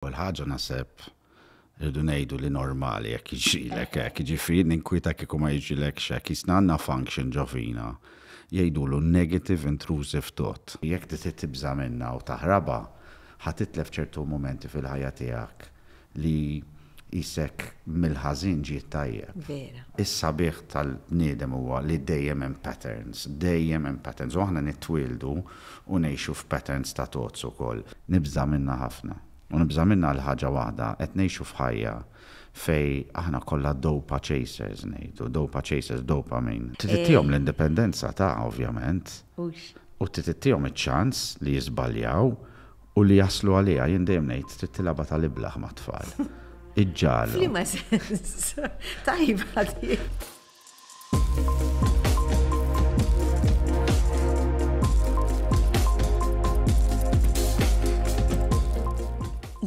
Għal ħagġa naseb rridu ngħidu li normali jekk iġilek. hekk, jiġifieri ninkwita kiku ma jiġilek x'hekk jisna għandna function ġovina l negative intrusive thought. Jekk ti tibża minna u taħraba, ħatitlef ċertu momenti fil-ħajja tiegħek li jisek mill ħazin ġiet tajjeb. Vera. Issa sabiħ tal nidem huwa li dejjem hemm patterns, dejjem hemm patterns, u aħna nitwildu u ngħixu f'patterns ta' tozz ukoll. Nibża minna ħafna. Unibza minna l-ħagġa wahda, etnejxu fħajja fej aħna kollha dopa chasers nejdu, dopa chasers, dopamine. Titittijom eh. l-indipendenza ta' ovvjament. U titittijom il ċans li jizbaljaw u li jaslu għalija jindem nejt tittilaba tal-iblaħ ma' tfal. Iġġal. Flima sens. Tajba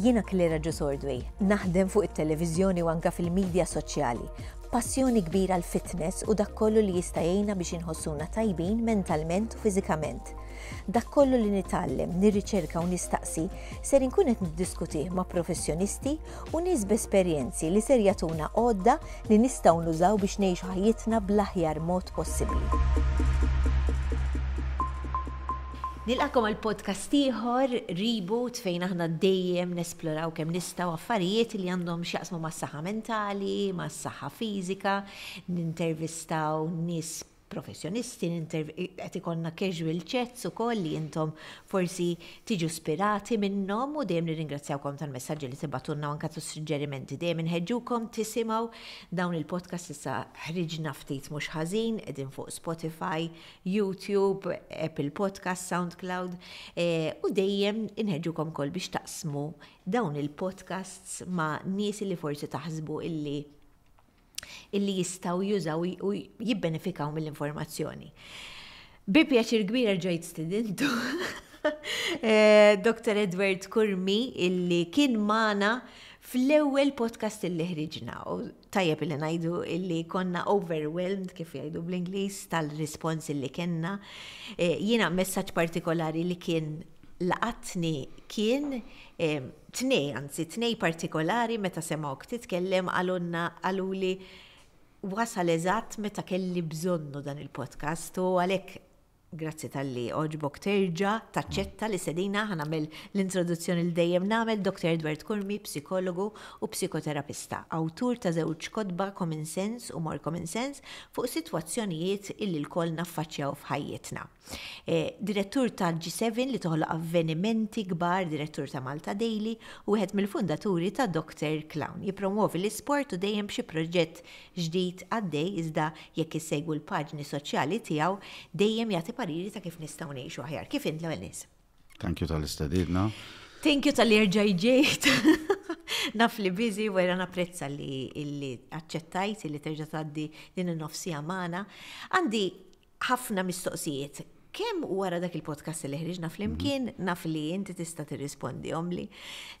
Jiena Klera Ġusordwej, naħdem fuq it televizjoni u anka fil-medja soċjali. Passjoni kbira l fitness u dak kollu li jista' jistajjena biex inħossuna tajbin mentalment u fiżikament. Dak kollu li nitallem, nirriċerka u nistaqsi ser inkunet niddiskuti ma' professjonisti u nies esperjenzi li ser jatuna għodda li nistgħu nużaw biex ngħixu ħajjitna bl-aħjar mod possibbli. Nilqakom għal podcast ieħor reboot fejn aħna dejjem nesploraw kemm nistgħu affarijiet li għandhom x'jaqsmu mas-saħħa mentali, mas-saħħa fiżika, nintervistaw nies professjonisti, qed ikonna casual chats ukoll li intom forsi tiġu spirati minnhom u dejjem nirringrazzjawkom tal-messaġġi li tibatunna anke tus-suġġerimenti dejjem inħeġġukom tisimgħu dawn il-podcast issa ħriġna ftit mhux ħażin qegħdin fuq Spotify, YouTube, Apple Podcast, SoundCloud eh, u dejjem inħeġġukom kol biex taqsmu dawn il-podcasts ma' nies li forsi taħsbu illi illi jistaw jużaw u jibbenefikaw mill-informazzjoni. Bi pjaċir kbir ġejt studentu, eh, Dr. Edward Kurmi illi kien mana fl-ewwel podcast illi ħriġna. Tajjeb illi najdu illi konna overwhelmed kif jgħidu bl-Ingliż tal-respons illi kenna. Eh, jiena messaġġ partikolari li kien laqatni kien eh, tnej, anzi tnej partikolari meta semaw titkellem għalunna għaluli wasal eżatt meta kelli bżonnu dan il-podcast u għalhekk Grazzi tal-li oġbok terġa, taċċetta li sedina ħanamel l-introduzzjoni l dejjem namel Dr. Edward Kurmi, psikologu u psikoterapista, autur ta' żewġ kodba Common Sense u More Common Sense fuq situazzjonijiet illi l-kol naffaċċjaw f'ħajjitna. Eh, direttur ta' g 7 li toħloq avvenimenti kbar, direttur ta' Malta Daily u għed mill-fundaturi ta' Dr. Clown. Jipromuovi l-isport u dejjem xi proġett ġdid għaddej iżda jekk isegwu l-paġni soċjali tiegħu dejjem jagħti pariri ta' kif nistgħu ngħixu aħjar. Kif int il nies? Thank you tal-istedidna. Thank you tal-li ġejt! Naf li bizi u għera napprezza li illi accettajt li terġa taddi din il-nofsija għamana. Għandi ħafna mistoqsijiet kem wara dak il-podcast li ħriġna fl-imkien, mhm. naf li inti tista' tirrispondi omli.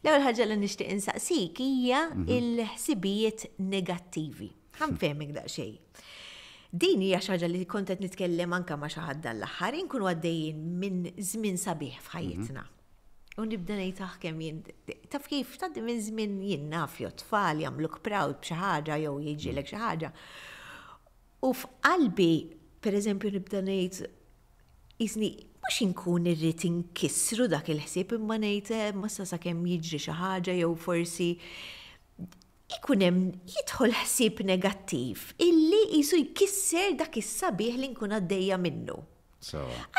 L-ewwel ħaġa li nixtieq insaqsik hija mhm. il-ħsibijiet negattivi. Ħanfehmek daqsxejn. Din hija xi ħaġa li kont qed nitkellem anke ma' xi ħadd l-aħħar inkunu għaddejjin minn żmien sabiħ f'ħajjitna. Mhm. U nibda ngħid taħ kemm jien taf kif tgħaddi minn żmien jien naf jew tfal jagħmluk proud b'xi ħaġa jew jiġilek xi ħaġa. U f'qalbi pereżempju nibda ngħid isni mhux inkun irrid inkissru dak il-ħsieb imma ngħid eh, ma sa kemm jiġri xi ħaġa jew forsi ikun hemm jidħol ħsib negattiv illi jisu jkisser dak is-sabiħ li nkun għaddejja minnu.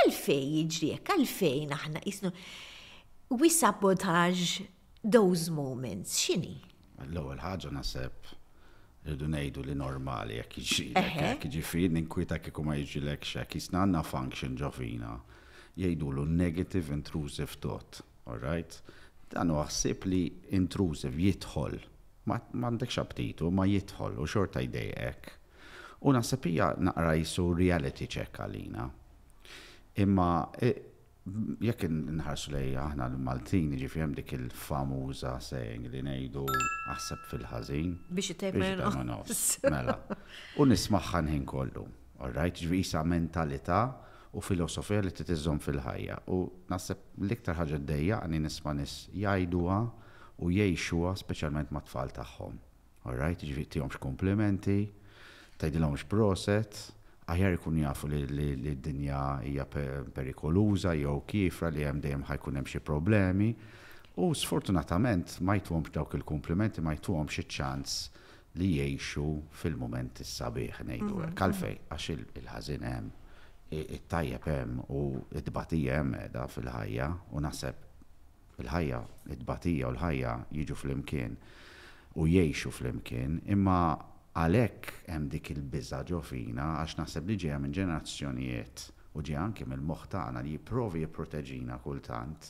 Għalfej jiġri hekk, għalfejn aħna jisnu we sabotage those moments, xini? L-ewwel ħaġa naħseb rridu ngħidu li normali jekk jiġilek, jekk jiġifieri ninkwita kieku ma jiġilek x'hekk jisna għandna function ġofina jgħidulu negative intrusive thought, all right? Dan huwa ħsieb li intrusive jidħol m'għandekx aptitu ma jidħol u xorta jdejqek. U naħseb naqra jisu reality check għalina. Imma e, jekk nħarsu lej aħna l-Maltin ġifi jiġifieri hemm dik il-famuża sejng li ngħidu għasab fil ħazin Biex itejmen Mela. U nismaħħa nħin kollu. Orrajt, ġifi jiġifieri jisa mentalità u filosofija li titiżżom fil-ħajja. U naħseb l-iktar ħaġa d-dejja għani nisma' nis jgħiduha u jiexuha speċjalment ma' tfal tagħhom. Alright, ġifieri tihomx komplimenti, tgħidilhomx proset, aħjar ikun jafu li d-dinja hija perikoluża jew kifra li hemm dejjem ħajkun hemm xi problemi. U sfortunatament ma jtuhomx dawk il-komplimenti, ma jtuhomx iċ-ċans li jiexu fil-moment is-sabiħ nejdu. Mhm, Kalfej mhm. għax il-ħażin hemm it-tajjeb hemm u id tbatija hemm fil-ħajja u naħseb il-ħajja, id-batija u l-ħajja jiġu fl-imkien u jiexu fl-imkien, imma għalek hemm dik il-biża ġofina għax naħseb li ġeja minn ġenerazzjonijiet u ġeja anke mill-moħħ tagħna li jipprovi jipproteġina kultant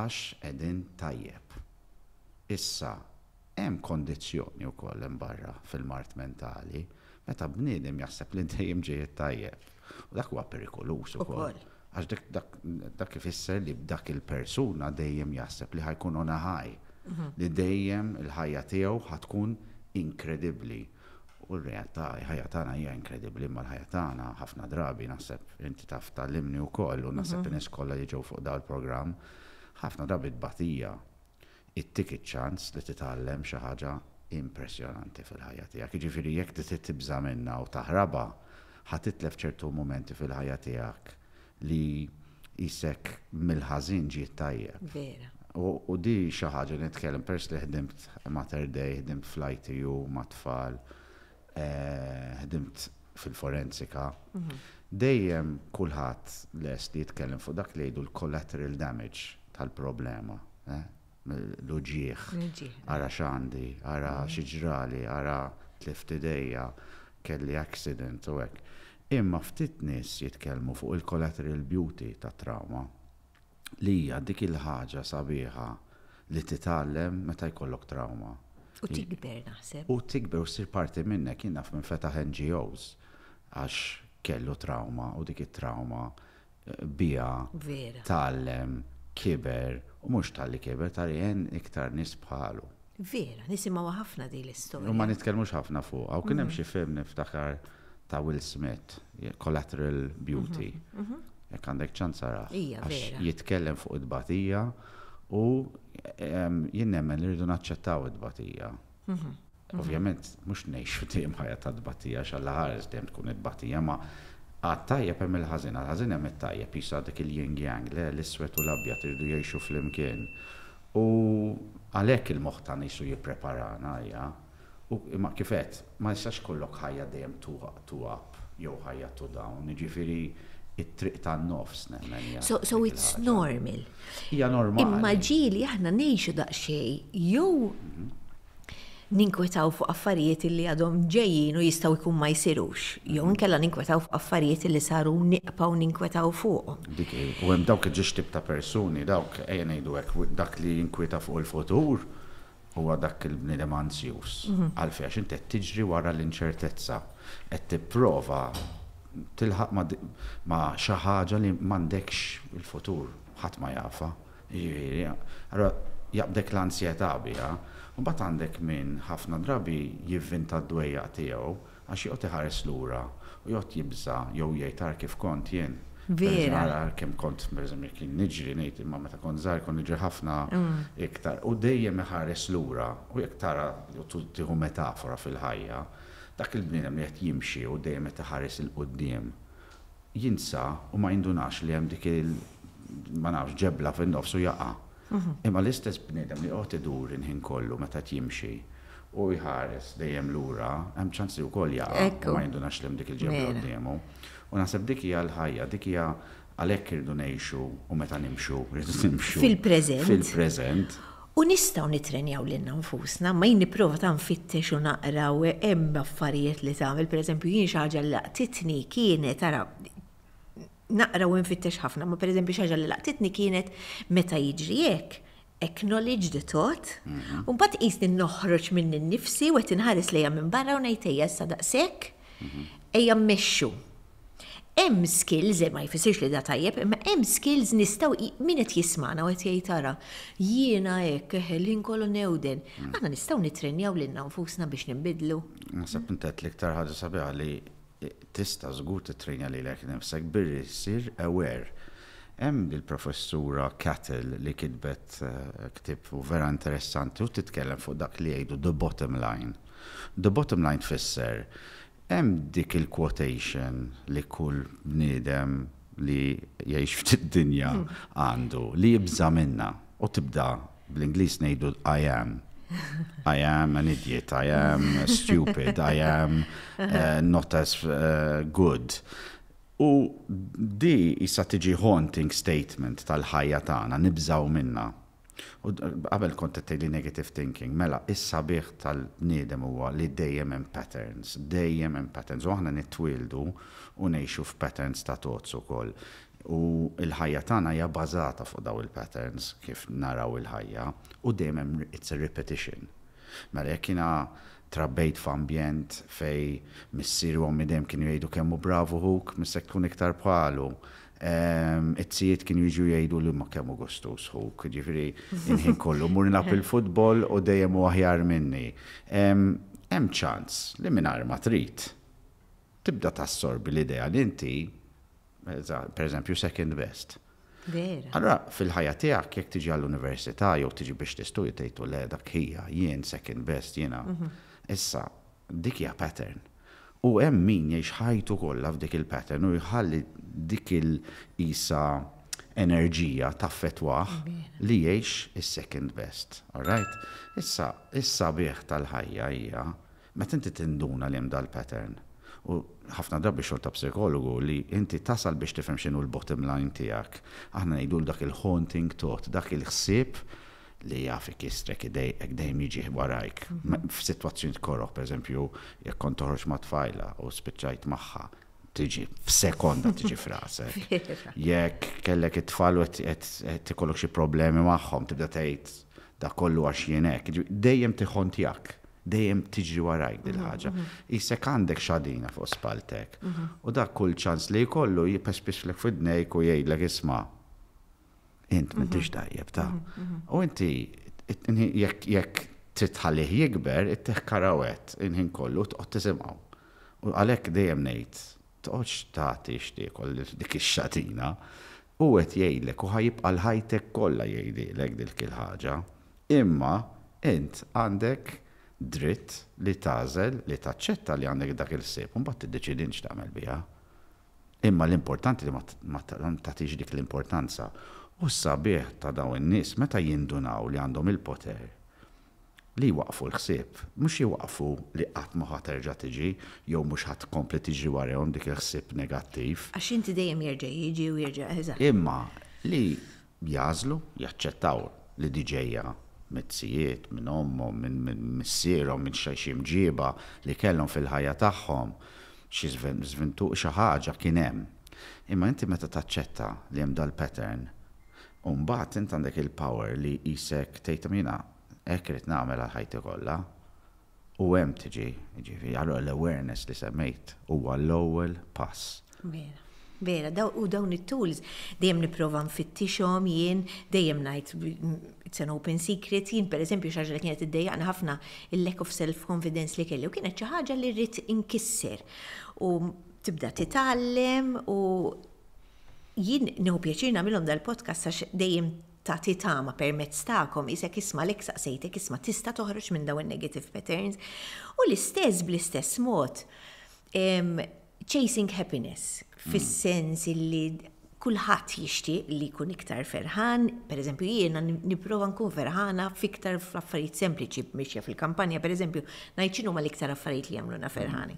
għax qegħdin tajjeb. Issa hemm kondizzjoni wkoll hemm barra fil-mart mentali meta bniedem jaħseb li dejjem ġejjed tajjeb. U dak huwa perikolus ukoll. Għax dak ifisser li b'dak il-persuna dejjem jaħseb li ħajkun on ħaj. Mhm. Li dejjem il-ħajja tiegħu ħatkun inkredibbli. U r-realtà, ħajja tagħna hija inkredibbli, mal l-ħajja tagħna ħafna drabi naħseb inti taf tal-limni wkoll u mhm. naħseb in kollha li ġew fuq dal programm ħafna drabi tbatija it-ticket ċans li titgħallem xi ħaġa impressjonanti fil-ħajja tiegħek. Jiġifieri jekk titibża minna u taħraba ħatitlef ċertu momenti fil-ħajja tiegħek li jisek mill-ħazin ġiet tajjeb. Vera. U di xaħġa li nitkellem pers li ħdimt Mater Day, ħdimt flighty u matfall, eh, ħdimt fil-forensika. Mhm. Dejjem kulħadd lest li jitkellem fuq dak li jgħidu l-collateral damage tal-problema. Eh? L-uġieħ, ara xandi, ara mhm. xieġrali, ara Dejja, kelli accident u hekk. Imma ftit nies jitkellmu fuq il-collateral beauty ta' trauma li hija dik il-ħaġa sabiħa li titgħallem meta jkollok trauma. U tikber naħseb. U tikber u sir parti minnek naf minn fetaħ NGOs għax kellu trauma u dik it-trauma eh, bija tallem kiber u mux tal-li kiber tal-jen iktar nis bħalu. Vera, nisimaw ħafna di l-istoria. U ma nitkelmux ħafna fuq, għaw kienem mhm. xie film niftakar ta' Will Smith, Collateral Beauty. Mhm, mhm. Jek għandek ċansara. Jitkellem fuq id-batija u jinnemmen li rridu naċċettaw id-batija. Mhm, Ovvjament, mux neħx tim ħajja ta' d-batija, xalla ħares dem tkun id-batija, ma għattajja hemm il-ħazin, għal-ħazin hemm it pisa dik il-jing yang, le l-iswet u l-abjat irridu jgħixu fl-imkien. U għalek il moħtan jisu jipreparana, ja, U ma kifet, ma jistax kollok ħajja dejjem tu up, jew ħajja tu down, ġifiri it-triq ta' nofs nemmen. So, so it's normal. Hija normal. Imma ġili aħna nejxu daqsxej, jew mhm. ninkwetaw fuq affarijiet li għadhom ġejjin u jistgħu jkun ma jsirux. Jew mhm. nkella ninkwetaw fuq affarijiet li saru nieqpa' u ninkwetaw fuq. Dik u hemm dawk ġiex tip ta' persuni, dawk ejja ngħidu hekk dak li jinkweta fuq il-futur huwa dak il-bnidem anzjus. Mhm. Għalfi, għax inti tiġri wara l-inċertezza, qed tipprova tilħaq ma xi ħaġa li m'għandekx il-futur, ħadd ma jafa. Jiġifieri, allora jaqbdek l-ansjetà biha, u bat għandek minn ħafna drabi jivvinta d-dwejja tiegħu għax joqgħod iħares lura u jgħod jibża jew jgħid kif kont jien Vera. Kem kont, berżem, jek nġri nejt imma meta kont zaħir, kont nġri ħafna mm. iktar. U dejjem ħares lura, u jek u tiħu metafora fil-ħajja, dak il-bnidem li jett jimxi u dejjem meta ħares il-qoddim, jinsa u ma jindunax li jem dik il- ma nafx ġebla fin-nofsu jaqa. Mhm. Imma l-istess bnidem li għot idur inħin kollu meta jimxi u jħares dejjem lura, hemm ċansi wkoll jaqa' ma jindunax li dik il-ġebla għoddemu. U naħseb dik hija l-ħajja, dik hija għalhekk irdu ngħixu u meta nimxu, irdu nimxu. Fil-preżent. fil prezent U nistaw nitrenjaw l nfusna, ma jini prova ta' nfittex u naqra u hemm affarijiet li tagħmel, pereżempju jien xi ħaġa li laqtitni kienet ara naqra u nfittex ħafna, ma per eżempju xaġa li laqtitni kienet meta jġri jek. acknowledge the thought, un bat jisni noħroġ minn nifsi u għet nħares li minn barra u najtejja sa sekk, mhm. ejja mmexxu hemm skills, eh, ma jfissirx li da tajjeb, imma hemm skills nistaw min qed jismana u qed jgħid Jiena hekk ħellin eh, kollu newden. Aħna nistgħu nitrenjaw lilna nfusna biex ninbidlu. Naħseb intet l-iktar ħaġa sabiħa li tista' żgur titrenja lilek nifsek birri sir aware hemm il-professura Cattle li kitbet eh, ktib u vera interessanti u titkellem fuq dak li jgħidu the bottom line. The bottom line fisser hemm dik il-quotation li kull bniedem li jgħix ftit dinja hmm. għandu li jibża minna u tibda bl ingliż ngħidu I am. I am an idiot, I am stupid, I am uh, not as uh, good. U di jisa tiġi haunting statement tal-ħajja tagħna nibżaw minna. U qabel kont li negative thinking, mela, issa biħ tal nidem huwa li dejjem hemm patterns, dejjem hemm patterns, u aħna nittwildu u ngħixu f'patterns ta' tozz ukoll. U l-ħajja tagħna hija bażata fuq daw il-patterns kif naraw il-ħajja u dejjem hemm it's a repetition. Mela jekk jiena trabbejt f'ambjent fej missieru għom dejjem kienu jgħidu kemm hu bravu huk, missek tkun iktar bħalu it-sijiet kienu jiġu jgħidu li ma kemm Augusto sħu, ġifiri inħin kollu, mur nap il-futbol u dejjem u aħjar minni. Hemm ċans li minn ma trid tibda tassorbi l-idea li inti, per eżempju, second best. Allora, fil-ħajja tiegħek jekk tiġi għall-università jew tiġi biex tistu jtejtu le dak hija jien second best jiena. Mhm. Issa, dik hija pattern U hemm min jgħix ħajtu kollha f'dik il-pattern u jħalli dik il-isa enerġija ta' fetwaħ li jgħix is-second best. All right? Issa, issa bieħ tal-ħajja hija meta inti tinduna li hemm dal-pattern. U ħafna drabi xorta psikologu li inti tasal biex tifhem x'inhu l-bottom line tiegħek. Aħna ngħidu dak il-haunting thought, dak il-ħsieb li jafik jistrek id-dejjem jiġi warajk. Mhm. t korok, per eżempju, jekk kont toħroġ ma' tfajla u spiċċajt magħha, tiġi f'sekonda tiġi frasek. Jekk kellek it-tfal u qed ikollok xi problemi magħhom, tibda tgħid da kollu għax jenek, dejjem tiħon tijak, dejjem tiġri warajk dil-ħagġa. Mhm, mhm. Isek għandek xadina fuq spaltek. U da kull ċans li jkollu jipespis l fidnejk u jgħidlek isma' int m'intix tajjeb mhm. ta' mhm, mhm. u inti jekk titħallih jikber, it karawet inħin kollu tqod tisimgħu. U għalhekk dejjem ngħid toċ taħti xtiekol dik ix-xatina u għet jgħidlek u ħajib għal ħajtek kolla jgħidlek dik il ħaġa Imma int għandek dritt li tażel li taċċetta li għandek dak il-sib, un bat tiddeċidinx tagħmel biha. Imma l-importanti li ma tagħtix dik l-importanza U s-sabieħ ta' daw in-nies meta jindunaw li għandhom il-poter li waqfu l-ħsieb, mux jwaqfu li qatt ma ħaterġa tiġi, jew mhux għat kompli tiġi warajhom dik il-ħsieb negattiv. Għax inti dejjem jerġa' jiġi u jirġa Imma li jażlu, jaċċettaw li diġejja mizzijiet, minn ommu, minn missierhom, minn xi ġiba li kellhom fil-ħajja tagħhom xi żventuq xi ħaġa kien hemm. Imma inti meta taċċetta li hemm dal-pattern Umbat int għandek il-power li jisek tejt mina, ekrit namel għal-ħajti kolla, u hemm tiġi, ġifi, għallu l-awareness li semmejt, u għall-ewwel pass. Vera, vera, u dawn it-tools, dejjem fit nfittixhom jien, dejjem ngħid it's an open secret, jien per eżempju xaġa li kienet iddejjaqna ħafna il-lack of self-confidence li kelli, u kienet xi ħaġa li rrid inkisser. U tibda titgħallem u jien nħu pjaċir namilom dal-podcast għax dejjem tati tama permezz ta'kom isek l-eksa saqsejtek kisma tista toħroġ minn dawn negative patterns u l-istess bl-istess mod chasing happiness fis-sens illi kulħadd jixtieq li jkun iktar ferħan, pereżempju jiena nipprova nkun ferħana fiktar f'affarijiet sempliċi b'mixja fil-kampanja, pereżempju eżempju, najċinu l-iktar affarijiet li jamluna ferħani.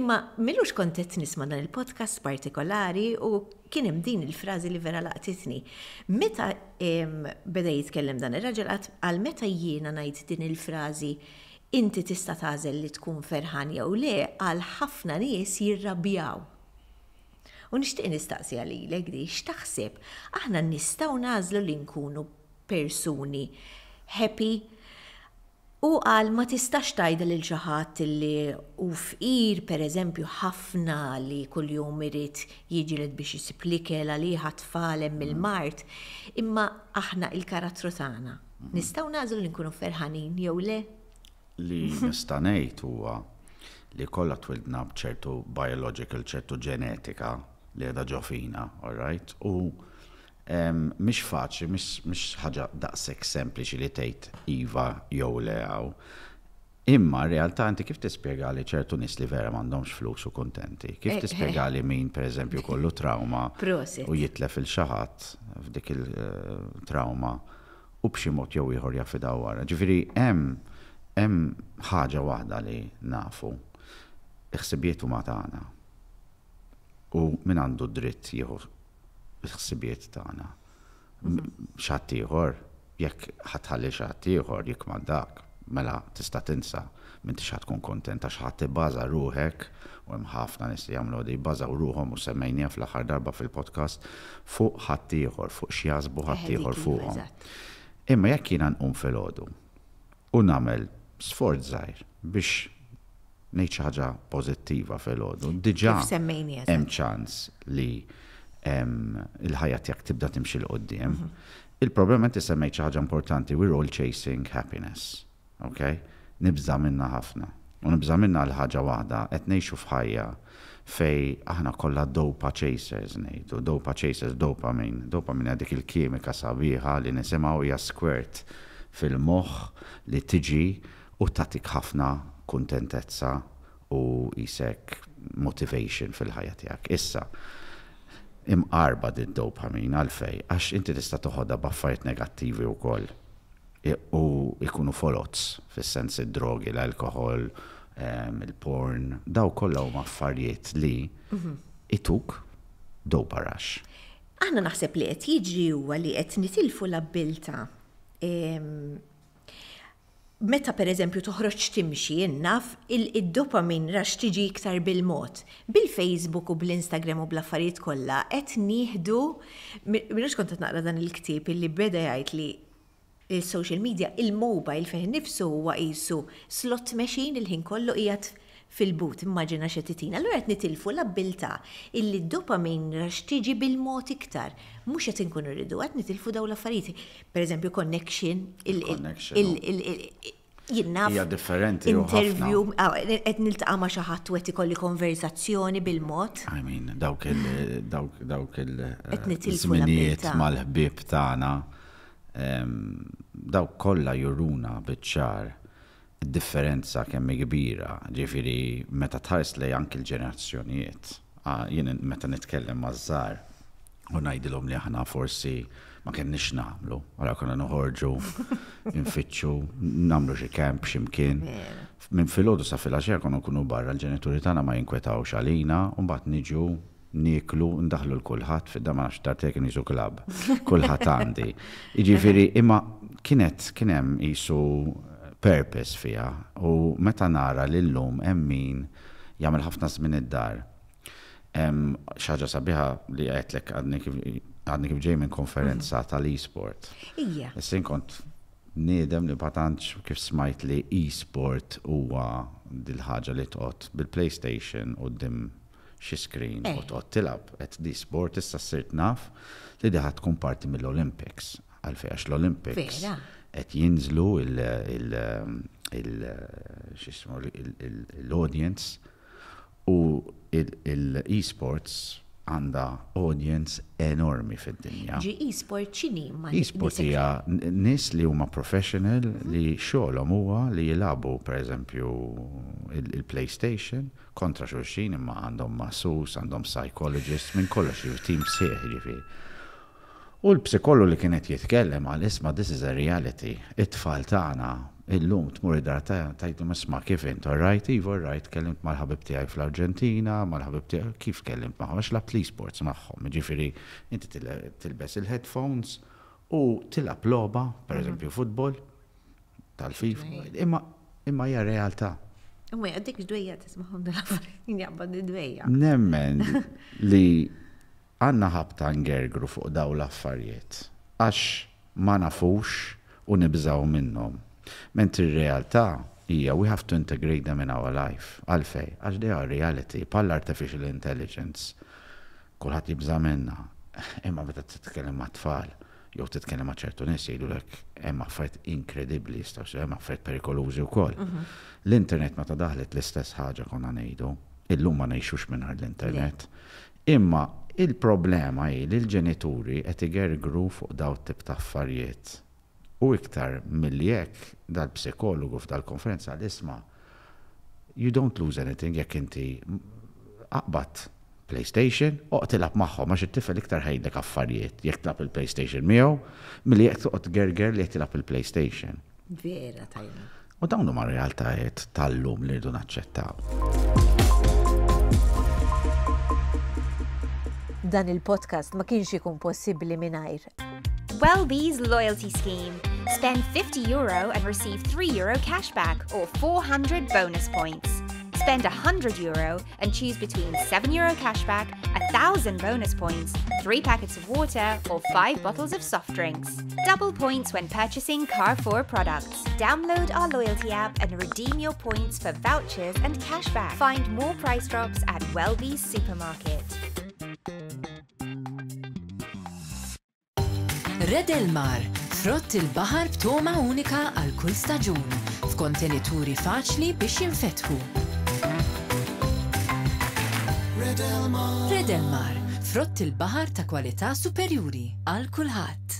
Imma milux kont nisma' dan il-podcast partikolari u kien hemm din il-frażi li vera laqtitni. Meta beda jitkellem dan ir-raġel għal meta jiena ngħid din il-frażi inti tista' tażel li tkun ferħan jew le għal ħafna nies jirrabjaw U nixtieq nistaqsi għalilek di x'taħseb aħna nistgħu nażlu li nkunu persuni happy u għal ma tistax tajda lil ġaħat li u fqir per eżempju ħafna li kull jom irrit jieġilet biex jisiplikel għaliħa tfalem mill-mart mm. imma aħna il-karattru tagħna. Mm. Nistaw nażlu li nkunu ferħanin jew le? Li nistanejt huwa li kollha twildna b'ċertu biological, ċertu ġenetika li għedha ġofina, all right? U mish faċi, mish ħaġa daqsek sempliċi li tgħid Iva jew le għaw. Imma realtà inti kif tispjegali li ċertu nis li vera m'għandhomx flus u kontenti? Kif eh, eh. tispjegali li min pereżempju kollu trauma u jitlef il-xaħat f'dik il-trauma eh, u b'xi mod jew ieħor jaffidaw wara. Ġifieri hemm hemm ħaġa waħda li nafu. Iħsibiet ma tagħna u min għandu dritt jieħu l-ħsibiet tagħna. Xatt ieħor, jekk ħatħalli xaħtiħor jek jekk ma dak, mela tista' tinsa minti xaħat kun kontent għax ħatti tibbaża ruħek u hemm ħafna nies li jagħmlu di bbażaw u semmejnija fl-aħħar darba fil-podcast fuq ħadd ieħor, fuq x'jażbu ħadd ieħor fuqhom. Imma jekk jiena nqum fil ħodu u nagħmel sforz biex ngħid xi ħaġa pożittiva fil ħodu Dġa, hemm ċans li il-ħajja tiegħek tibda timxil qoddim mhm. Il-problema inti semmejt xi ħaġa importanti, we're all chasing happiness. Okay? Nibża minna ħafna. U nibża minna l-ħaġa waħda qed ngħixu f'ħajja fej aħna kollha dopa chasers ngħidu, dopa chasers, dopamine, dopamine dik il-kimika sabiħa li nisimgħu hija squirt fil-moħħ li tiġi u tatik ħafna kuntentezza u jisek motivation fil-ħajja tiegħek. Issa, imqarba din dopamin għalfej, għax inti tista' toħodha baffajt negattivi wkoll u jkunu folots fis-sens id-drogi, l-alkohol, il-porn, daw kollha huma affarijiet li mhm. ituk dopa rax. Aħna naħseb li qed jiġri huwa li qed nitilfu l-abbilta meta per eżempju toħroġ timxi innaf, il-dopamin rax tiġi iktar bil-mod. Bil-Facebook u bl-Instagram u bl-affarijiet kollha qed nieħdu minux kont qed naqra dan il-ktieb illi beda jgħid li il-social media, il-mobile fejn nifsu huwa qisu slot machine il-ħin kollu qiegħed fil-but, immaġina xetitina. Allura qed nitilfu l-abbilta illi d-dopamin rax tiġi bil-mod iktar mux qed inkun rridu qed nitilfu daw l-affarijiet. Pereżempju connection, jinnaf. Hija differenti. Interview, ah, qed niltaqa' ma' xi ħadd u qed ikolli konverzazzjoni bil-mod. I mean, dawk il dawk il-żminijiet mal-ħbieb tagħna dawk kollha juruna biċ-ċar differenza kemm kbira, ġifiri meta tħares lej anki l-ġenerazzjonijiet. Ah, jien meta nitkellem maż-żar U najdilom li aħna forsi ma kenniex namlu, għara konna noħorġu, nfittxu, namlu xie kemp ximkien. Min fil-ħodu sa fil ħaxija konna kunu barra l-ġenituri tana ma jinkwetaw xalina, un bat niġu niklu, ndaħlu l-kulħat, fidda ma nafx tartek nisu klab, kulħat għandi. Iġifiri, imma kienet, kienem jisu purpose fija, u meta nara l-lum emmin jgħamil ħafna żmien id-dar xaġa sabiħa li għetlek għadni kif ġej minn konferenza tal-e-sport. Ija. Essin kont nidem li patanċ kif smajt li e-sport huwa dil-ħaġa li toqgħod bil-PlayStation u dim xi screen u toqgħod tilab Et di sport issa sirt naf li diħat tkun parti mill-Olympics għalfejn l-Olympics qed jinżlu il audience u il sports għanda audience enormi fid-dinja. Ġi e-sport ċini ma E-sport hija nis li huma professional mhm. li xogħolhom huwa li jilabu pereżempju il-PlayStation kontra xulxin imma għandhom massus, għandhom psychologist minn kollox team sieħ ġifieri. U l-psikollu li kienet jitkellem għal isma' this is a reality. It-tfal tagħna illum tmur id-dar ta' tajtu ma sma kif int, all right, Ivo, all right, kellimt mal-ħabib tiegħi fl-Arġentina, mal-ħabib tiegħi kif kellimt magħhom, għax labt l-esports magħhom, ġifieri inti tilbes il-headphones u tilab logħba, pereżempju mhm. futbol, tal-fif, imma hija realtà. Imma għaddik dwejja tisma'hom dal jgħabba d dwejja. Nemmen li għanna ħabta ngergru fuq daw l-affarijiet, għax ma nafux u nibżaw minnhom Ment il-realtà hija we have to integrate them in our life. Għalfej, għax they are reality, pal artificial intelligence. Kulħat jibza minna. Imma meta titkellem ma' tfal, jew titkellem ma' ċertu nies jgħidu hemm affarijiet inkredibbli jistgħu hemm affarijiet perikolużi wkoll. Mhm. L-internet meta daħlet l-istess ħaġa konna ngħidu, illum ma ngħixux mingħajr l-internet. Imma il-problema hi li l-ġenituri qed igergru fuq daw tip ta' affarijiet U iktar mill dal-psikologu f'dal-konferenza l-isma, you don't lose anything jekk inti aqbat PlayStation, tilab maħħu, għax t tifel iktar dek affarijiet, jekk tilab il-PlayStation miegħu, mill-li jekk toqgħod gerger li jek tilab il-PlayStation. Vera tajna. U dawn huma realtajiet tal-lum li rridu naċċettaw. Dan il-podcast ma kienx ikun possibbli mingħajr. well these Loyalty Scheme Spend 50 euro and receive 3 euro cashback or 400 bonus points. Spend 100 euro and choose between 7 euro cashback, 1000 bonus points, 3 packets of water or 5 bottles of soft drinks. Double points when purchasing Carrefour products. Download our loyalty app and redeem your points for vouchers and cashback. Find more price drops at Welby's supermarket. Redelmar. Frott il-baħar b'toma unika għal kull staġun f'kontenituri faċli biex jinfetħu. Redelmar. Redelmar, frott il-baħar ta' kwalità superjuri għal kulħadd.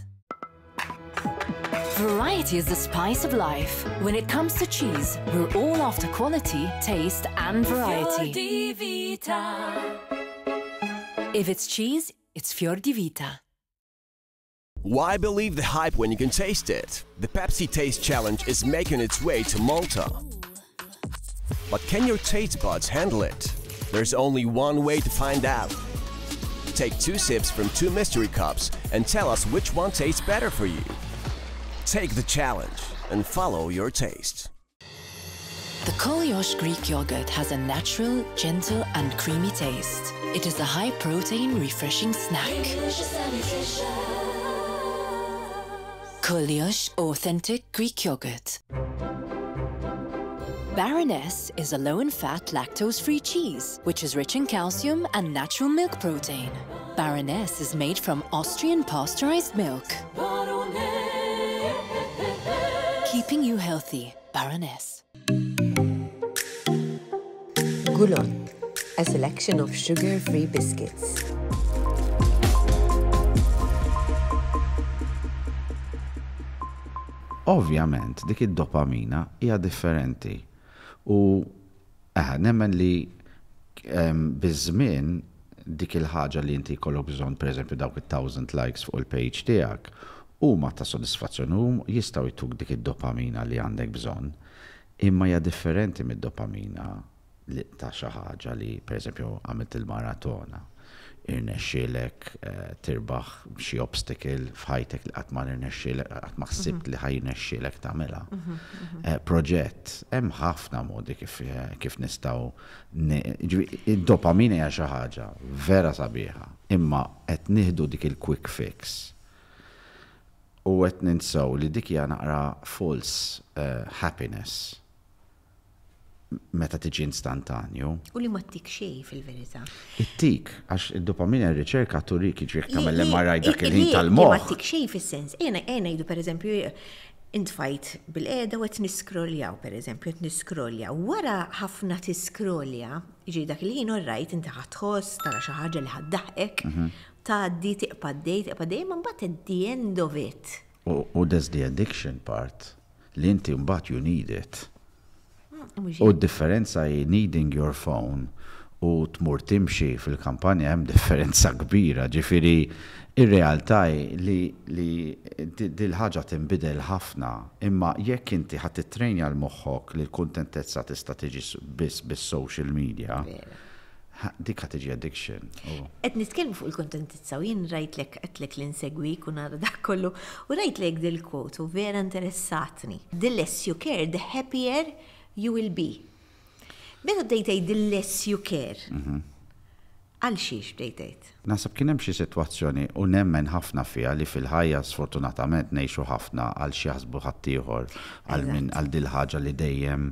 Variety is the spice of life. When it comes to cheese, we're all after quality, taste and variety. If it's cheese, it's Fior di Vita. Why believe the hype when you can taste it? The Pepsi Taste Challenge is making its way to Malta. But can your taste buds handle it? There's only one way to find out. Take two sips from two mystery cups and tell us which one tastes better for you. Take the challenge and follow your taste. The Kolyosh Greek yogurt has a natural, gentle and creamy taste. It is a high-protein, refreshing snack. Kolios Authentic Greek Yogurt. Baroness is a low-in-fat, lactose-free cheese, which is rich in calcium and natural milk protein. Baroness is made from Austrian pasteurized milk. Keeping you healthy, Baroness. Gulon, a selection of sugar-free biscuits. Ovvjament, dik id-dopamina hija differenti. U eh, nemmen li biżmien dik il-ħaġa li inti kollok bżon, per eżempju, dawk it 1000 likes fuq il-page tiegħek, huma ta' sodisfazzjon hum jistgħu jtuk dik id-dopamina li għandek bżonn. Imma hija differenti mid-dopamina ta' xi ħaġa li pereżempju għamilt il-maratona irnexxilek eh, tirbaħ xi obstacle f'ħajtek li qatt ma nirnexxielek qatt ma ħsibt mhm. li ħajnexxielek tagħmilha. Mhm, mhm. Eh, proġett hemm ħafna modi kif eh, kif nistgħu id-dopamina hija xi ħaġa vera sabiħa, imma qed nieħdu dik il-quick fix u qed ninsaw li dik hija naqra false happiness meta tiġi instantanju. U li ma tik xej fil-verità. It-tik, għax id dopamin r-riċerka turi iġri kamel li marraj dak il-ħin tal-mod. Ma tik xej fil-sens. Ejna, ejna jidu per eżempju, intfajt bil-qeda u għet niskroljaw, per eżempju, għet niskrolja. Wara ħafna tiskrolja, ġi dak il-ħin orrajt, inti ħatħos, tara xaħġa li ħaddaħek, mhm. di tiqpaddej, tiqpaddej, man bat at the end of it. U that's the addiction part, li inti mbat you need it. U d-differenza hi needing your phone u tmur timxi fil-kampanja hemm differenza kbira, ġifiri ir-realtà li li dil-ħaġa tinbidel ħafna, imma jekk inti ħadd ittrenja l moħħok li l-kuntentezza tista' tiġi biss bis-social media. Dik ħat tiġi addiction. Qed nitkellmu fuq il kuntentizza u jien rajtlek qedlek li nsegwik u nara dak kollu u rajtlek dil-kwot u vera interessatni. The less you care, the happier you will be. Meta dejtejt the less you care. Mhm. Għal xiex bdejtejt? Nasab kien hemm xi sitwazzjoni u nemmen ħafna fiha li fil-ħajja sfortunatament ngħixu ħafna għal xi ħasbu ħaddieħor għal minn għal dil ħaġa li dejjem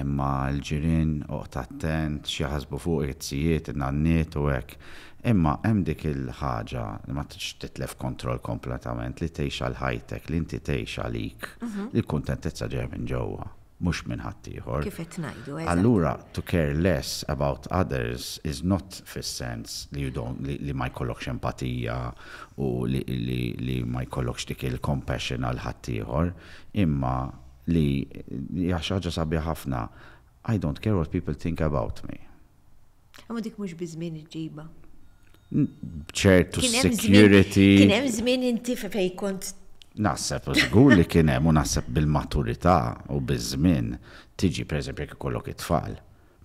imma l-ġirien oqta attent xi ħasbu fuq it tsijiet in-nanniet u hekk. Imma hemm dik il-ħaġa li ma tix titlef kontroll kompletament li tgħix għal ħajtek li inti tgħix għalik. Mhm. Il-kuntentezza ġej minn ġewwa mux minn ħaddieħor. Kif Allura to care less about others is not for sense li you don't li, li ma jkollokx empatija u li, li, li ma jkollokx dik il-compassion għal ħaddieħor, imma li ya ħaġa sabiħ ħafna I don't care what people think about me. Għamu dik mux bizmin iġiba. ċertu security. Kien zmin inti fejkont kont Nasseb, żgur li kien hemm u naħseb bil-maturità u biż-żmien tiġi preżempju jekk ikollok it-tfal.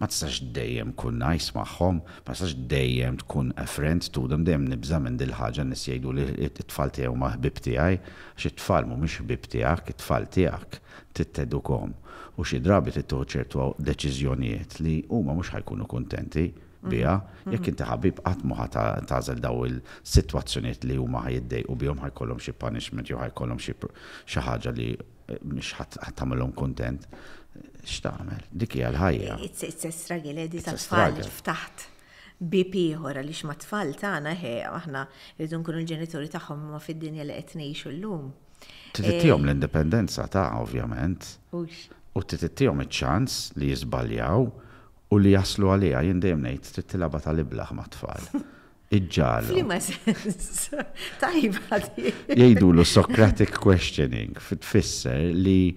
Ma tistax dejjem kun najs magħhom, ma tistax dejjem tkun a friend to dejjem nibża minn dil ħaġa nies jgħidu li it-tfal tiegħu ma ħbib tiegħi, għax it-tfal mhumiex ħbib tiegħek, it-tfal tiegħek tittedukom u xi drabi tittuħu ċertu deċiżjonijiet li huma mhux ħajkunu kuntenti biha, mhm. jekk inti ħabib qatt ma tażel daw il-sitwazzjonijiet li huma ħajiddejqu bihom ħajkollhom xi punishment jew ħajkollhom xi ħaġa li eh, mhix ħatamilhom kuntent. X'tagħmel? Dik hija l-ħajja. It's a struggle, edi eh? ta' tfal ftaħt bib ieħor għaliex ma tfal tagħna ħe aħna rridu nkunu l ġenituri tagħhom ma fid-dinja li qed ngħixu llum. Titittihom eh, l-indipendenza ta' ovvjament. U titittihom iċ-ċans li jiżbaljaw u li jaslu għalija jien dejjem ngħid trid tilaba tal-iblaħ ma tfal Iġġal. Flima sens. Tajba Jgħidu l Socratic questioning fit-fisser li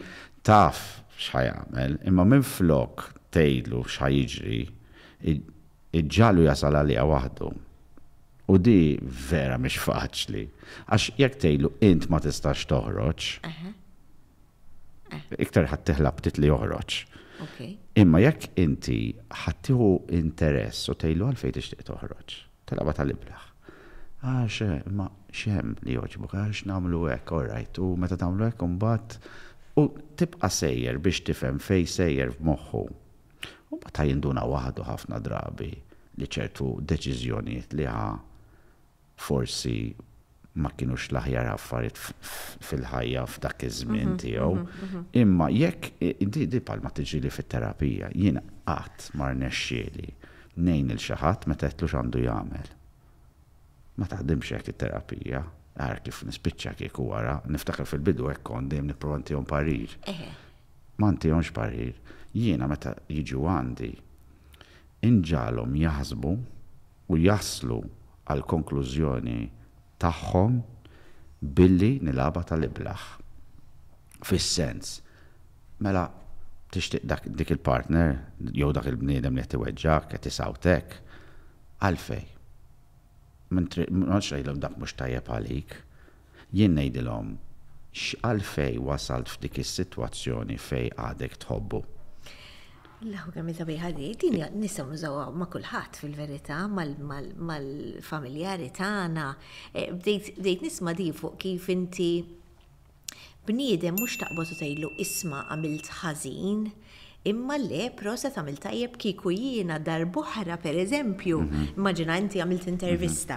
taf x'ħajamel, imma minn flok tgħidlu x'ħajġri, iġġalu jasal għalija waħdu. U di vera mhix faċli. Għax jekk tgħidlu int ma tistax toħroġ. Iktar ħadd teħlab titli joħroġ. Okay. Imma jekk inti ħattiħu interess u tejlu għalfej tixtieq toħroġ, toħroċ, tal tal-ibraħ. Għax, ma xem li joġbuk, għax namlu hekk, orajt, u meta tagħmlu hekk bat, u tibqa' sejjer biex tifhem fej sejjer f'moħħu. U bat jinduna waħdu ħafna drabi li ċertu deċiżjonijiet li ħa forsi ma kienux l-aħjar affarijiet fil-ħajja f'dak iż-żmien mhm, tiegħu. Mhm, mhm. Imma jekk di di palma tiġi li fit-terapija, jiena qatt mar nexxieli nejn il xi ħadd meta qedlux għandu jagħmel. Ma taħdimx hekk it-terapija, għar kif nispiċċa kieku wara, niftakar fil-bidu hekk kont dejjem nipprova parir. Ma ntihomx parir. Jiena meta jiġu għandi inġalhom jaħsbu u jaslu għal konklużjoni tagħhom billi nilaba tal-iblaħ. Fis-sens, mela tixtieq dik il-partner jew dak il-bniedem li qed iweġġak qed isawtek għalfej. Mhux ngħidlhom dak mhux tajjeb għalik. Jien ngħidilhom x'għalfej wasalt f'dik is-sitwazzjoni fej għadek tħobbu Laħu għamil sabiħa di, din nistaw nużawa ma' kullħat fil-verita, mal-familjari tagħna. Eh, bdejt nisma di fuq kif inti bniedem mhux taqbotu tgħidlu isma' għamilt ħażin, imma le prosa tagħmel tajjeb kieku jiena darbohra pereżempju, mhm. immaġina inti għamilt mhm. intervista,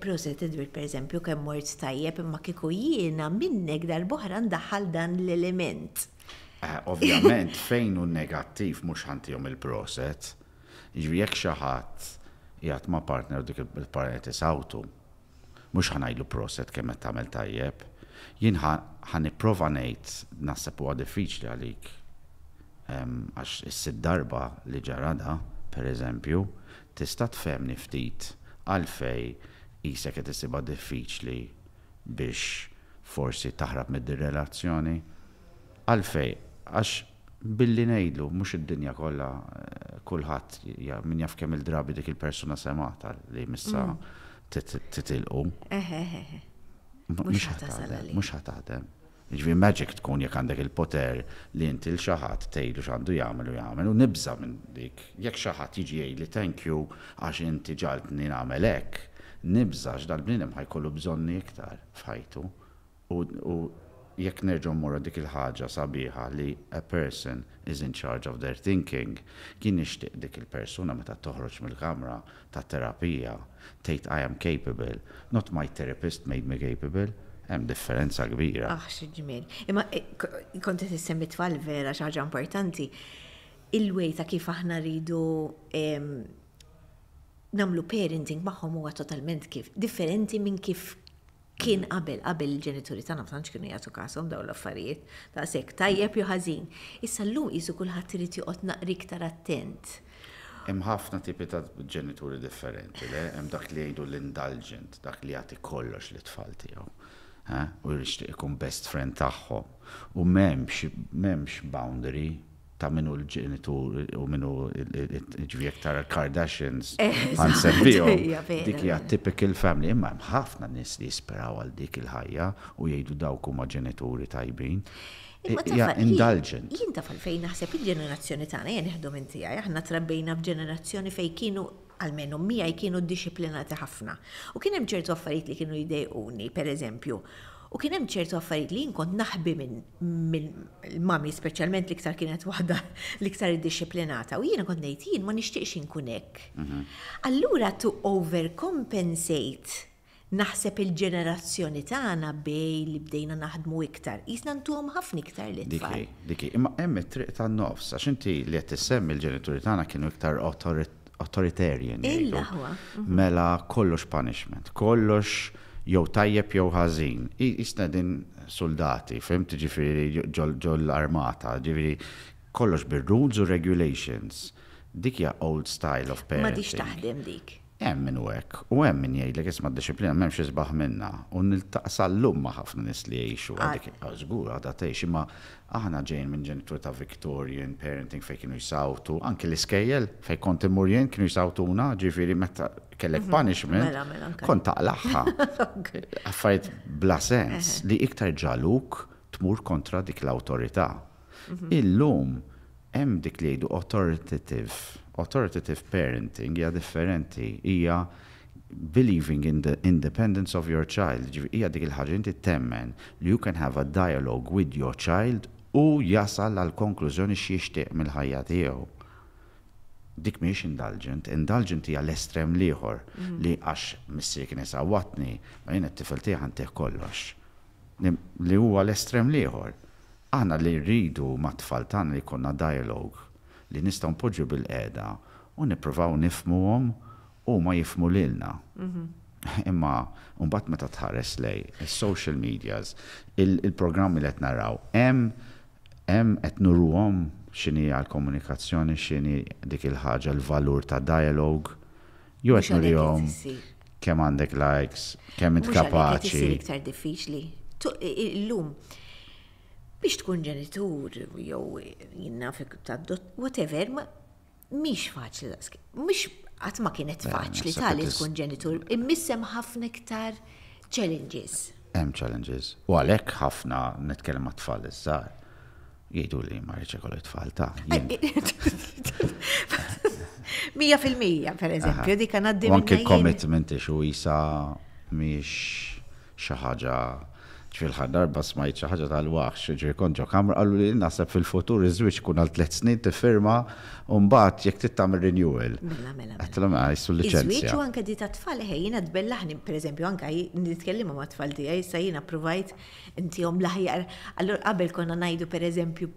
prosa eh, per pereżempju kemm mort tajjeb imma kieku jiena minnek dar buħra ndaħħal dan l-element. Eh, ovvjament, fejn u negattiv mux ħantijom il-proset, jek xaħat jgħat ma partner dik il-partner tisawtu, mux ħanajlu proset kemm qed tagħmel tajjeb, jien ħan ipprova ngħid naħseb huwa diffiċli għalik. Għax is-sid darba li ġarada, per eżempju, tista' tfemni ftit għalfej jisek qed isibha diffiċli biex forsi taħrab mid-relazzjoni. Għalfej għax billi nejdu, mhux id-dinja kollha eh, kulħadd min jaf kemm il-drabi dik il-persuna semata li missa mm. titilqu. Eh, eh, mhux ħataħdem, mhux ħataħdem. Ġvi magic tkun jek għandek il-poter li inti l-xaħat tejlu xandu jgħamil u jgħamil u nibza minn dik. Jek xaħat jiġi jgħidli thank you għax inti ġaltni nagħmel hekk, nibza x dal-bniedem ħajkollu bżonni iktar fħajtu. U jekk nerġgħu mura dik il-ħaġa sabiħa li a person is in charge of their thinking, kien nixtieq dik il-persuna meta toħroġ mill-kamra ta' terapija tgħid I am capable, not my therapist made me capable, hemm differenza kbira. Ah, xi ġmiel. Imma eh, kontet qed issemmi tfal vera xi ħaġa importanti. il wej ta' kif aħna rridu ehm, namlu parenting magħhom huwa totalment kif differenti minn kif kien qabel qabel il-ġenituri tagħna ma tantx kienu jagħtu kasom dawn l-affarijiet ta' sekk tajjeb jew ħażin. Issa llum qisu kulħadd irid joqgħod naqri iktar attent. Hemm ħafna tipi ta' ġenituri differenti, le hemm dak li jgħidu l-indulgent, dak li jagħti kollox li tfal tiegħu. Eh? U jrixtieq ikun best friend tagħhom. U m'hemmx m'hemmx boundary ta' minnu l-ġenitur u minnu ġvi aktar Kardashians eh, għan sebbiju. Dik hija typical family, imma hemm ħafna li jisperaw għal dik il-ħajja u jgħidu dawk huma ġenituri tajbin. Eh, eh, ja, indulgent. Jien ta' fejn naħseb il-ġenerazzjoni tagħna għana jgħidu minn tiegħi, aħna trabbejna b'ġenerazzjoni fejn kienu għalmenu mija kienu disciplinati ħafna. U kien hemm ċertu affarijiet li kienu jdejquni, per eżempju, U kien hemm ċertu affarijiet li nkont naħbi minn min, mami speċjalment l-iktar kienet waħda l-iktar iddixxiplinata u jiena kont ngħid jien ma nixtieqx inkun hekk. Mm -hmm. Allura to overcompensate naħseb il-ġenerazzjoni tagħna bej li bdejna naħdmu iktar. Isna ntuhom ħafna iktar li Diki, diki, imma hemm it-triq tan-nofs għax inti li qed issemmi il ġenituri tagħna kienu iktar autoritarian. Illa mhm. Mela kollox punishment, kollox jew tajjeb jew ħażin. Isna din soldati, fim tiġifieri ġol-armata, ġifieri kollox bir-rules u regulations. Dik hija old style of parenting. Ma diċ taħdem dik. Hemm minn hekk u hemm min jgħidlek isma' d-disciplina m'hemmx isbaħ minna, u niltaqsallum ma' ħafna nies li jgħixu għadek żgur għadha tgħix imma aħna ġejn minn ġenitur ta' Victorian parenting fejn kienu jsawtu, anke l-iskejjel fejn kont imurjen kienu jsawtuna, ġifieri meta kellek mhm. punishment, kont taqlaħħa. Affajt bla sens li iktar ġaluk tmur kontra dik l autorita mhm. Illum hemm dik li jgħidu authoritative, authoritative parenting hija differenti, hija believing in the independence of your child. Hija dik il-ħaġa inti temmen li you can have a dialogue with your child u jasal għal konklużjoni x'jixtieq mill-ħajja tiegħu dik miex indulgent, indulgent hija l-estrem liħor mhm. li għax missi kien jisawatni, ma jien t tifel tiegħi kollox. Li huwa l-estrem liħor. Aħna li rridu ma' tfal tagħna li konna dialog li nistgħu npoġġu bil-qeda u nippruvaw għom u ma jifmu lilna. Mhm. Imma mbagħad meta tħares lej is-social medias, il-programmi li qed naraw, hemm hemm qed xini għal-komunikazzjoni, xini dik il-ħagġa, l-valur ta' dialog, ju għet nurjom kem għandek likes, kem intkapaċi. iktar diffiċli. L-lum, biex tkun ġenitur, jew jinnna fik ta' whatever, ma miex faċli daqski. Miex għatma kienet faċli tal-li tkun ġenitur, immissem ħafna iktar challenges. Hemm challenges. U għalhekk ħafna nitkellem ma' tfal iż-żgħar jgħidu li ma reċekola tfal ta' Mija fil-mija, per eżempju, dik għanaddi. għaddim. Anke commitment xu jisa miex xaħġa ġvil ħaddar bas ma ħaġa tal-waħx, ġvil konġo kamra, għallu li nasab fil-futur iż-żwieġ kun għal tliet snin firma un bat jek tittam renewal. Mela, mela. mela. Għatla ma jissu licenzja. iż u għanka di ta' tfal ħejjina tbellaħni, per eżempju, anka nitkellem ma' tfal di għaj, sa' jina provajt inti jom laħjar. Allora, qabel konna najdu per eżempju,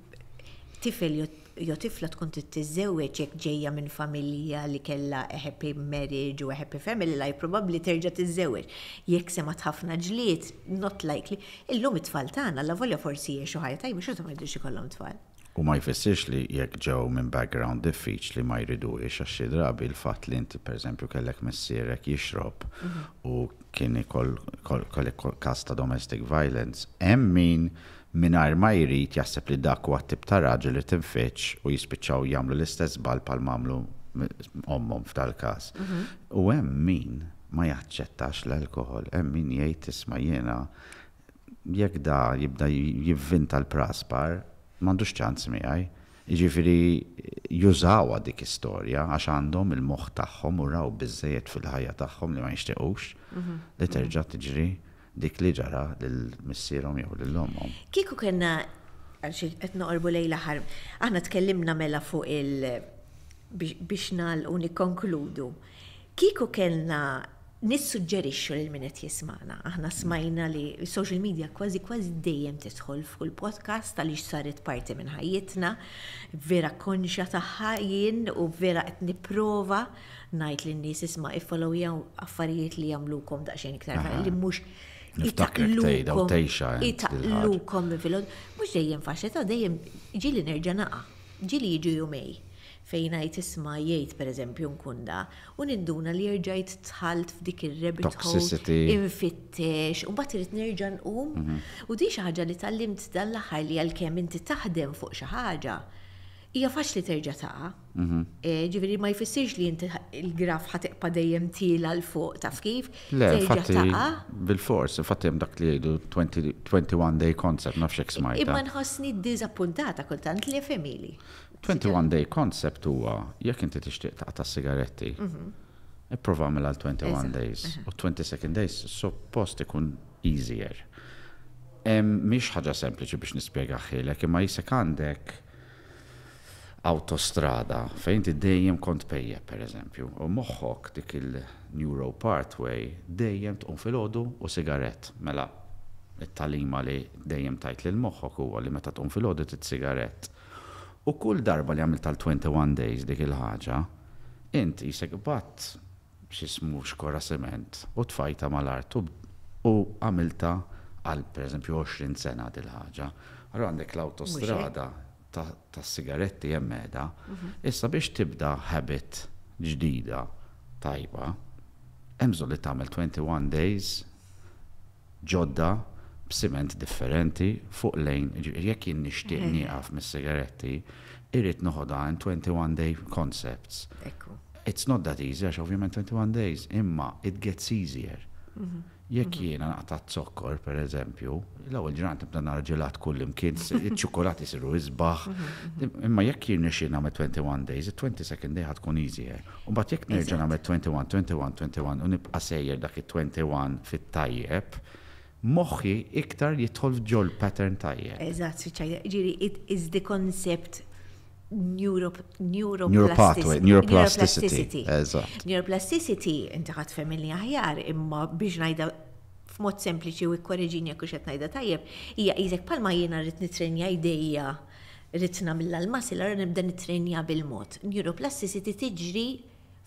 tifel jo tifla tkun tittiżewweġ jekk ġejja minn familja li kella a happy marriage u a happy family life probably terġa' tiżewweġ. Jekk semat ħafna ġlied, not likely. Illum it-tfal tagħna la volja forsi hija xi ħajja tajba xorta ma jridux ikollhom tfal. U ma jfissirx li jekk ġew minn background diffiċli ma jridu ix xi drabi l-fatt li inti pereżempju kellek missierek jixrob mhm. u kien ikoll kasta ta' domestic violence, hemm min minar ma jrid jaħseb li dak huwa tip ta' raġel li tinfeċ u jispiċċaw jagħmlu l-istess bal pal mamlu omhom f'dal-każ. U hemm min ma jaċċettax l-alkohol, hemm min jgħid tisma' jiena jekk da jibda jivvinta l-praspar, m'għandux ċans miegħi. Ġifiri jużawa dik istorja għax għandhom il-moħħ tagħhom u raw biżejjed fil-ħajja tagħhom li ma jixtiequx li terġa' tiġri dik li ġara l-missierom jew l-lomom. Kiku kena, għanxie, etna orbu lejla ħarb, aħna tkellimna mela fuq il- biex nal u konkludu. Kiku kellna nissuġġerixxu lil min qed jismana. Aħna smajna li social media kważi kważi dejjem tidħol f'kull podcast għaliex saret parti minn ħajjitna, vera konxja tagħha jien u vera qed nipprova ngħid lin nies isma' iffollowjaw affarijiet li jagħmlukom daqsxejn iktar li mhux Niftakrek tejda u eh, Itaqlukom fil-ħod. Mux dejjem faċċeta, dejjem ġili nerġa naqa. Ġili jiġi jumej. Fejn għajt isma jgħid per eżempju nkunda u ninduna li rġajt tħalt f'dik ir rebit Toxicity. Infittex, u bat irrid nerġa' nqum. Mhm. U di xi ħaġa li tallimt dan l-aħħar li għalkemm inti taħdem fuq xi ħaġa hija faċli terġa' taqa. Mhm. E, ġifieri ma jfissirx li inti il-graf ħateqpa dejjem tila l fuq taf kif. Le, fatti bil-fors, fatti hemm dak li jgħidu 21 day concept nafx smajta. Imma nħossni ddiżappuntata kultant li femili. 21 day concept huwa jekk inti tixtieq taqta' sigaretti. Mhm. Ipprova għal 21 days u 22 days suppost ikun easier. Mhix ħaġa sempliċi biex nispjegaħilek imma jisek għandek autostrada fejn ti dejjem kont pejja per eżempju, u moħħok dik il-Neuro Pathway dejjem tqum fil-ħodu u sigaret. Mela, it-talima li dejjem tajt li l-moħħok huwa li meta tqum fil-ħodu tit-sigaret. U kull darba li għamil tal-21 days dik il-ħaġa, inti jisek bat xismu xkora sement u tfajta mal-art u għamilta għal per eżempju 20 sena dil-ħaġa. għandek l-autostrada ta' sigaretti jemmeda, mhm. issa biex tibda habit ġdida tajba, emżu li tagħmel 21 days ġodda b'siment differenti fuq lejn, jekk jien nixtieq nieqaf mis-sigaretti, irrid noħodha in 21 day concepts. It's not that easy, għax ovvjament 21 days, imma it gets easier. Mm -hmm. Jekk mhm. jiena naqtat zokkor, per eżempju, l-ewwel ġurnata nibda nara ġelat kull imkien, iċ-ċokolati isiru isbaħ. Mhm, mhm. Imma jekk jien nixi nagħmel 21 days, it-22nd day ħadkun easier. Eh. U mbagħad jekk nerġa' nagħmel 21, 21, 21 u nibqa' sejjer dak it-21 fit-tajjeb, moħħi iktar jidħol ġol pattern tajjeb. Eżatt, ċajja, ġiri, is the concept neuroplasticity. Neuroplasticity. Neuroplasticity, inti għat femminni aħjar, imma biex najda f'mod sempliċi u ikkoreġini jekk xed najda tajjeb, hija jizek palma jiena rrit nitrenja idejja rrit namilla l-massi l nibda nitrenja bil-mod. Neuroplasticity tiġri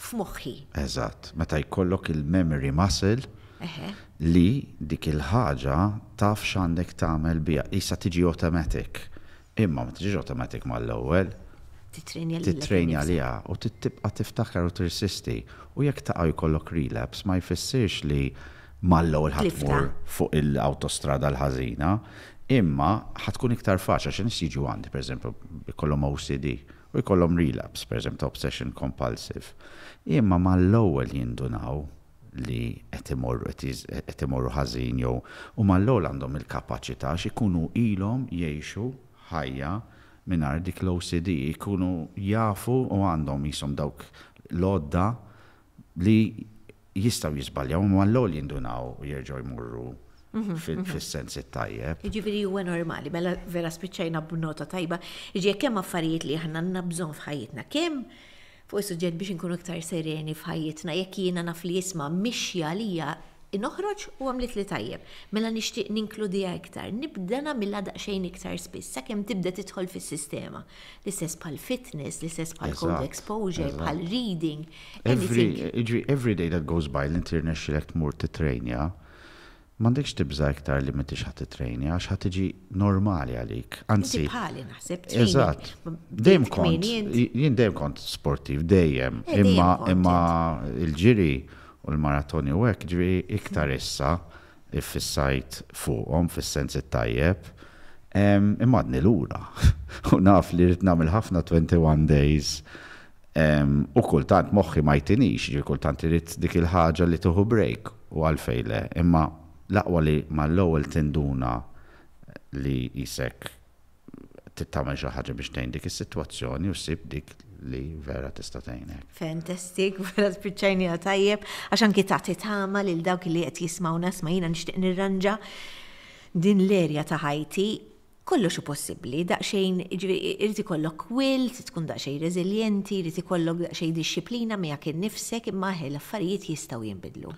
f'moħħi. Eżatt, meta jkollok il-memory muscle li dik il-ħaġa taf x'għandek tagħmel biha, issa tiġi automatic. Imma ma tiġiġ automatic mal-ewwel, titrenja li u tibqa tiftakar u tirsisti u jekk taqa' jkollok relapse ma jfissirx li mallow il ħatmur fuq il-autostrada l-ħażina, imma ħatkun iktar faċa xe jiġu għandi pereżempju kollom OCD u jkollhom relapse eżempju, obsession compulsive. Imma mallow ewwel jindunaw li qed imorru ħażin jew u mal għandhom il-kapaċità x'ikunu ilhom jgħixu ħajja minar dik l-OCD ikunu jafu u għandhom jisom dawk lodda li jistaw jizbaljaw ma l-lol jindunaw jirġaw jmurru mhm, fil-sens mhm. tajjeb Ġifiri huwa normali, mela vera spiċċajna b'nota tajba, ġie kemm affarijiet li ħanna nabżon f'ħajjitna, kemm fuq is-suġġett biex nkunu iktar sereni f'ħajjitna, jekk jiena naf li jisma' mixja għalija noħroġ u għamlit li tajjeb. Mela nixtieq ninkludija iktar, nibdana milla daqsxejn iktar spiss, sakemm tibda tidħol fis-sistema. L-istess bħal fitness, l-istess bħal cold exposure, bħal reading. Every, every day that goes by l-international act more titrejnja, mandekx tibza iktar li metix ħat titrejnja, għax ħat tiġi normali għalik. Anzi. Bħali naħseb. Eżatt. Dejjem kont, jien dejjem kont sportiv, dejjem. Eh, imma, imma il-ġiri u l-maratoni u għek ġvi iktar hmm. issa fissajt fuqom fis-sens it-tajjeb. Immadni l-ura. U naf li rritna namil ħafna 21 days u kultant moħħi ma jtinix, ġi kultant rrit dik il-ħagġa li tuħu break u għalfejle. Imma laqwa li ma l-ewwel tinduna li jisek tittamel xi ħaġa biex tgħin dik is-sitwazzjoni u ssib dik li vera tista' tgħinek. Fantastic, vera spiċċajni tajjeb, għax anki ta' tama lil dawk li qed ma jiena nixtieq nirranġa din l-erja ta' ħajti kollox u possibbli, daqxejn irrid ikollok will, tkun daqxejn reżiljenti, irrid ikollok daqxejn disċiplina miegħek nifsek imma l-affarijiet jistgħu jinbidlu.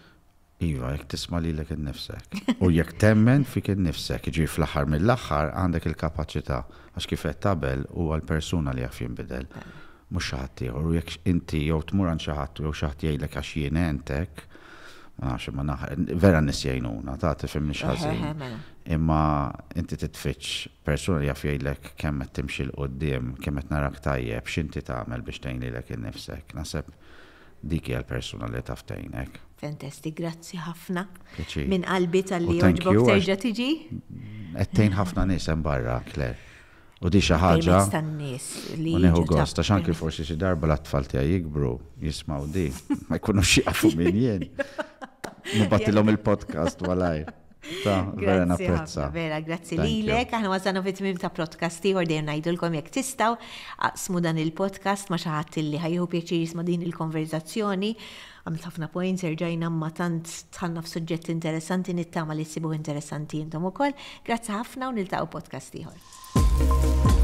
Iva, jek tisma li l-ek nifsek. U jek temmen fik nifsek, ġi fl-axar mill-axar għandek il-kapacita, għax kifet tabel u għal-persuna li għaf jimbidel mux ħati, u jek inti jow tmuran xaħat, jow xaħat jgħidlek għax jien entek, ma nafx ma vera nis ta' tifim nix ħazin. Mela. Imma inti titfitx persona li jaf jgħidlek kemm qed timxi l kemm qed narak tajjeb, x'inti tagħmel biex tgħinlilek innifsek. Naseb dik hija l-persuna li taf Fantasti, grazzi ħafna. Min qalbi tal-li oġbok terġa' tiġi. Qed ħafna nisem barra, Claire. U di xi ħaġa. U neħu gost, ta' xanki forsi xi darba l-atfal tiegħi jikbru jismaw di, ma jkunux għafu minn jien. Nibatilhom il-podcast walaj. Ta, vera napprezza. Vera, grazzi lilek. Aħna għazan u tmim ta' podcast ieħor dejjem ngħidulkom jekk tistgħu smu dan il-podcast ma' xi ħadd illi ħajju pjaċir jisma' din il-konverzazzjoni. Għamilt ħafna pojn, serġajna ma tant tħanna f'suġġetti interessanti nittama li interesanti interessanti u ukoll. Grazzi ħafna u niltaqgħu podcast ieħor. Bye.